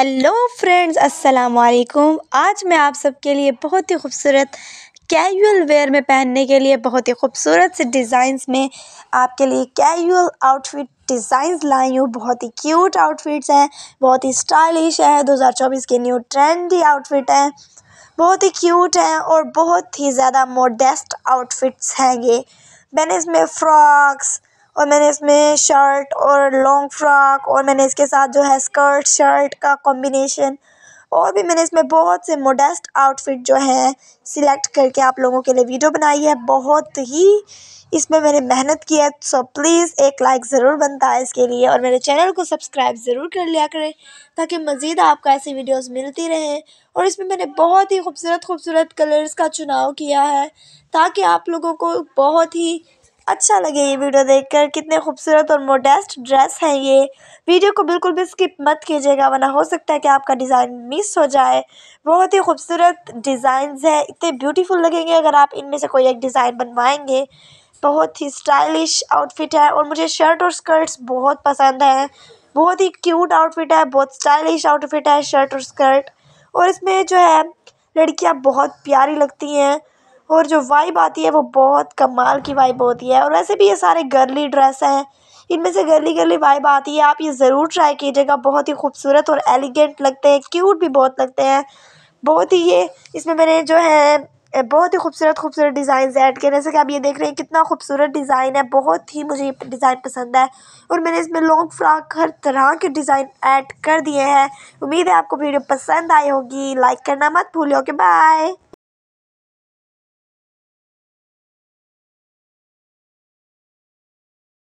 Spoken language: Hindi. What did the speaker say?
हेलो फ्रेंड्स अस्सलाम वालेकुम आज मैं आप सबके लिए बहुत ही खूबसूरत कैजुअल वेयर में पहनने के लिए बहुत ही खूबसूरत से डिज़ाइंस में आपके लिए कैजुअल आउटफिट डिज़ाइंस लाई हूँ बहुत ही क्यूट आउटफिट्स हैं बहुत ही स्टाइलिश है 2024 के न्यू ट्रेंडी आउटफिट हैं बहुत ही क्यूट हैं और बहुत ही ज़्यादा मोडेस्ट आउटफिट्स हैं ये मैंने इसमें फ्रॉक्स और मैंने इसमें शर्ट और लॉन्ग फ्रॉक और मैंने इसके साथ जो है स्कर्ट शर्ट का कॉम्बिनेशन और भी मैंने इसमें बहुत से मोडेस्ट आउटफिट जो है सिलेक्ट करके आप लोगों के लिए वीडियो बनाई है बहुत ही इसमें मैंने मेहनत की है सो प्लीज़ एक लाइक ज़रूर बनता है इसके लिए और मेरे चैनल को सब्सक्राइब ज़रूर कर लिया करें ताकि मज़ीद आपको ऐसी वीडियोस मिलती रहें और इसमें मैंने बहुत ही खूबसूरत खूबसूरत कलर्स का चुनाव किया है ताकि आप लोगों को बहुत ही अच्छा लगे ये वीडियो देखकर कितने खूबसूरत और मोडेस्ट ड्रेस है ये वीडियो को बिल्कुल भी स्किप मत कीजिएगा वरना हो सकता है कि आपका डिज़ाइन मिस हो जाए बहुत ही खूबसूरत डिज़ाइंस है इतने ब्यूटीफुल लगेंगे अगर आप इनमें से कोई एक डिज़ाइन बनवाएंगे बहुत ही स्टाइलिश आउटफिट है और मुझे शर्ट और स्कर्ट्स बहुत पसंद हैं बहुत ही क्यूट आउटफिट है बहुत स्टाइलिश आउटफिट है शर्ट और स्कर्ट और इसमें जो है लड़कियां बहुत प्यारी लगती हैं और जो वाइब आती है वो बहुत कमाल की वाइब होती है और वैसे भी ये सारे गर्ली ड्रेस हैं इनमें से गर्ली गर्ली वाइब आती है आप ये ज़रूर ट्राई कीजिएगा बहुत ही खूबसूरत और एलिगेंट लगते हैं क्यूट भी बहुत लगते हैं बहुत ही ये इसमें मैंने जो है बहुत ही खूबसूरत खूबसूरत डिज़ाइन ऐड किए जैसे कि आप ये देख रहे हैं कितना खूबसूरत डिज़ाइन है बहुत ही मुझे ये डिज़ाइन पसंद है और मैंने इसमें लॉन्ग फ्रॉक हर तरह के डिज़ाइन ऐड कर दिए हैं उम्मीद है आपको वीडियो पसंद आई होगी लाइक करना मत भूलो ओके बाय